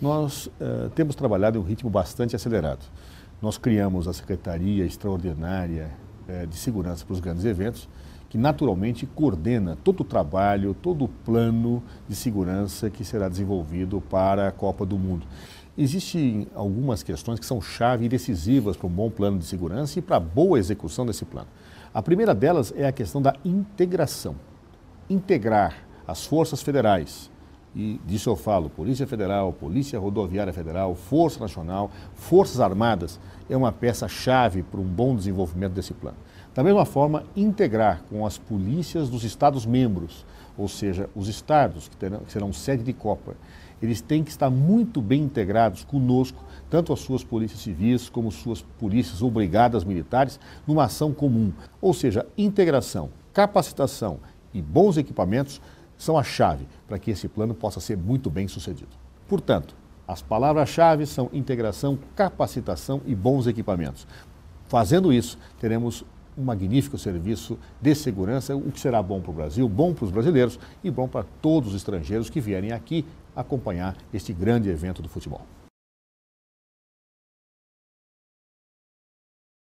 Nós uh, temos trabalhado em um ritmo bastante acelerado. Nós criamos a Secretaria Extraordinária uh, de Segurança para os Grandes Eventos, que naturalmente coordena todo o trabalho, todo o plano de segurança que será desenvolvido para a Copa do Mundo. Existem algumas questões que são chave e decisivas para um bom plano de segurança e para a boa execução desse plano. A primeira delas é a questão da integração. Integrar as forças federais, e disso eu falo, Polícia Federal, Polícia Rodoviária Federal, Força Nacional, Forças Armadas, é uma peça-chave para um bom desenvolvimento desse plano. Da mesma forma, integrar com as polícias dos Estados-membros, ou seja, os Estados que, terão, que serão sede de Copa, eles têm que estar muito bem integrados conosco, tanto as suas polícias civis como suas polícias ou brigadas militares, numa ação comum. Ou seja, integração, capacitação e bons equipamentos são a chave para que esse plano possa ser muito bem sucedido. Portanto, as palavras-chave são integração, capacitação e bons equipamentos. Fazendo isso, teremos um magnífico serviço de segurança, o que será bom para o Brasil, bom para os brasileiros e bom para todos os estrangeiros que vierem aqui acompanhar este grande evento do futebol.